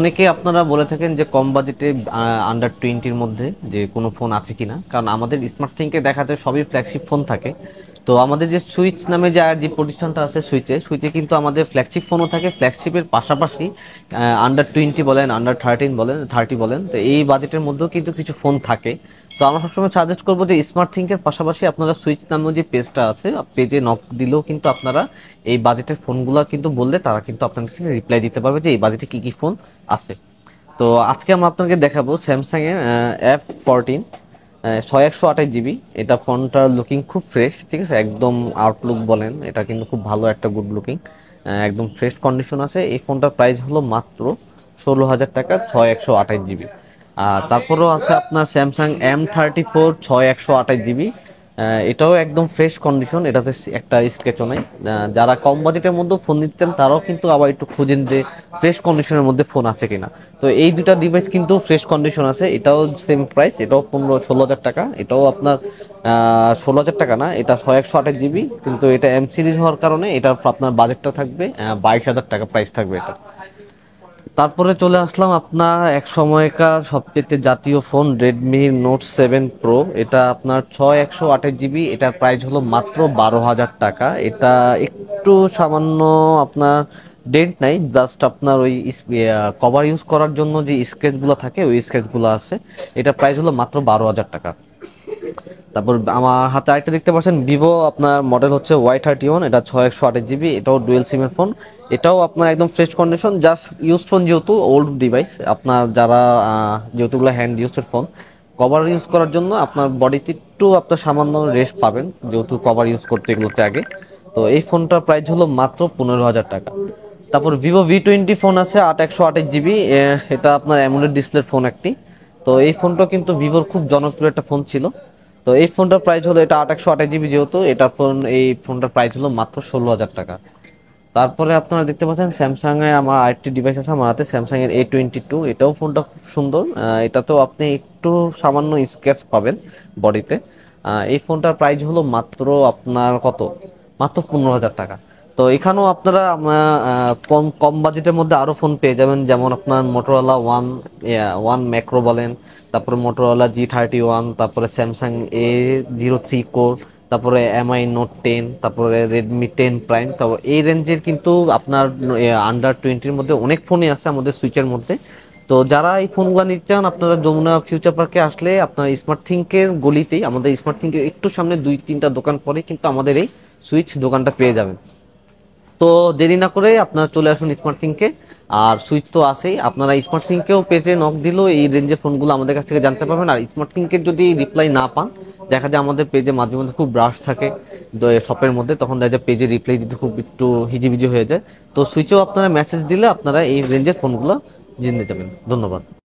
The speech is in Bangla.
অনেকে আপনারা বলে থাকেন যে কম বাজেটে আন্ডার টোয়েন্টির মধ্যে যে কোনো ফোন আছে কিনা কারণ আমাদের স্মার্ট থিংকে দেখাতে সবই ফ্ল্যাগশিপ ফোন থাকে তো আমাদের যে সুইচ নামে যে আর যে প্রতিষ্ঠানটা আছে সুইচে সুইচে কিন্তু আমাদের ফ্ল্যাগশিপ ফোনও থাকে ফ্ল্যাগশিপের পাশাপাশি আন্ডার টোয়েন্টি বলেন আন্ডার থার্টিন বলেন থার্টি বলেন তো এই বাজেটের মধ্যেও কিন্তু কিছু ফোন থাকে তো আমরা সবসময় সাজেস্ট করবো যে স্মার্ট থিঙ্কের পাশাপাশি আপনারা সুইচ নামে যে পেজটা আছে পেজে নক দিলেও কিন্তু আপনারা এই বাজেটের ফোনগুলো কিন্তু বললে তারা কিন্তু আপনাদেরকে রিপ্লাই দিতে পারবে যে এই বাজেটে কী কী ফোন আছে তো আজকে আমরা আপনাকে দেখাবো স্যামসাংয়ের এফ ফোরটিন ছয় একশো আঠাশ জিবি এটা ফোনটা লুকিং খুব ফ্রেশ ঠিক আছে একদম আউটলুক বলেন এটা কিন্তু খুব ভালো একটা গুড লুকিং একদম ফ্রেশ কন্ডিশন আছে এই ফোনটার প্রাইস হলো মাত্র ষোলো হাজার টাকা ছয় একশো আঠাশ জিবি আর তারপরেও আছে আপনার স্যামসাং এম থার্টি ফোর ছয় একশো আঠাশ জিবি এটাও একদম ফ্রেশ কন্ডিশন এটাতে একটা স্কেচও নেই যারা কম বাজেটের মধ্যে ফোন নিচ্ছেন তারাও কিন্তু আবার একটু খুঁজেন যে ফ্রেশ কন্ডিশনের মধ্যে ফোন আছে কিনা তো এই দুটা ডিভাইস কিন্তু ফ্রেশ কন্ডিশন আছে এটাও সেম প্রাইস এটাও পনেরো ষোলো হাজার টাকা এটাও আপনার ষোলো হাজার টাকা না এটা ছয় একশো আঠাশ জিবি কিন্তু এটা এম সিরিজ হওয়ার কারণে এটার আপনার বাজেটটা থাকবে বাইশ হাজার টাকা প্রাইস থাকবে এটা তারপরে চলে আসলাম আপনার এক সময়কার সবচেয়ে জাতীয় phone Redmi Note seven Pro এটা আপনার ছয় একশো আঠাশ জিবি এটার প্রাইস হলো মাত্র বারো হাজার টাকা এটা একটু সামান্য আপনার ডেট নাই জাস্ট আপনার ওই কভার ইউজ করার জন্য যে স্কেচগুলো থাকে ওই স্কেচগুলো আছে এটা প্রাইস হলো মাত্র বারো হাজার টাকা তারপর আমার হাতে আরেকটা দেখতে পাচ্ছেন ভিভো আপনার মডেল হচ্ছে ওয়াই থার্টি ওয়ান এটা ছয় একশো আঠাশ জিবি এটাও ডুয়েল সিমের ফোন এটাও আপনার একদম fresh condition just use phone যেহেতু ওল্ড ডিভাইস আপনার যারা যেহেতুগুলো হ্যান্ড ইউজের ফোন কভার ইউজ করার জন্য আপনার বডিতে একটু আপনার সামান্য রেস্ট পাবেন যেহেতু কভার ইউজ করতে এগুলোতে আগে তো এই ফোনটার প্রাইস হলো মাত্র পনেরো হাজার টাকা তারপর ভিভো ভি টোয়েন্টি ফোন আছে আট একশো আট জিবি এটা আপনার অ্যামোলেড ডিসপ্লের ফোন একটি তো এই ফোনটা কিন্তু ভিভোর খুব জনপ্রিয় একটা ফোন ছিল তো এই ফোনটার প্রাইস হলো এটা আট একশো আঠাশ জিবি যেহেতু এটা ফোন এই ফোনটার প্রাইস হলো মাত্র ষোলো হাজার টাকা তারপরে আপনারা দেখতে পাচ্ছেন স্যামসাং আমার আরেকটি ডিভাইস আছে আমার হাতে স্যামসাং এর এ টোয়েন্টি টু এটাও ফোনটা খুব সুন্দর এটাতেও আপনি একটু সামান্য স্ক্র্যাচ পাবেন বডিতে এই ফোনটার প্রাইস হলো মাত্র আপনার কত মাত্র পনেরো হাজার টাকা তো এখানেও আপনারা কম বাজেটের মধ্যে আরও ফোন পেয়ে যাবেন যেমন আপনার মোটোরোলা ওয়ান ওয়ান ম্যাক্রো বলেন তারপরে মোটোরোলা জি থার্টি ওয়ান তারপরে Samsung A zero three core তারপরে এমআই নোট টেন তারপরে রেডমি টেন প্রাইম তারপর এই রেঞ্জের কিন্তু আপনার আন্ডার টোয়েন্টির মধ্যে অনেক ফোনই আছে আমাদের সুইচের মধ্যে তো যারা এই ফোনগুলো নিতে চান আপনারা যমুনা ফিউচার পার্কে আসলে আপনার স্মার্ট থিঙ্কের গলিতেই আমাদের স্মার্ট থিঙ্কের একটু সামনে দুই তিনটা দোকান পরে কিন্তু আমাদের এই সুইচ দোকানটা পেয়ে যাবেন তো দেরি না করে আপনারা চলে আসুন স্মার্ট থিঙ্কে আর সুইচ তো আসেই আপনারা স্মার্ট থিঙ্কেও পেজে নক দিলেও এই রেঞ্জে ফোনগুলো আমাদের কাছ থেকে জানতে পারবেন আর স্মার্ট থিঙ্কের যদি রিপ্লাই না পান দেখা যায় আমাদের পেজে মাঝে মধ্যে খুব ব্রাশ থাকে শপের মধ্যে তখন দেখা যায় পেজে রিপ্লাই দিতে খুব একটু হিজিবিজি হয়ে যায় তো সুইচেও আপনারা মেসেজ দিলে আপনারা এই রেঞ্জের ফোনগুলো জেনে যাবেন ধন্যবাদ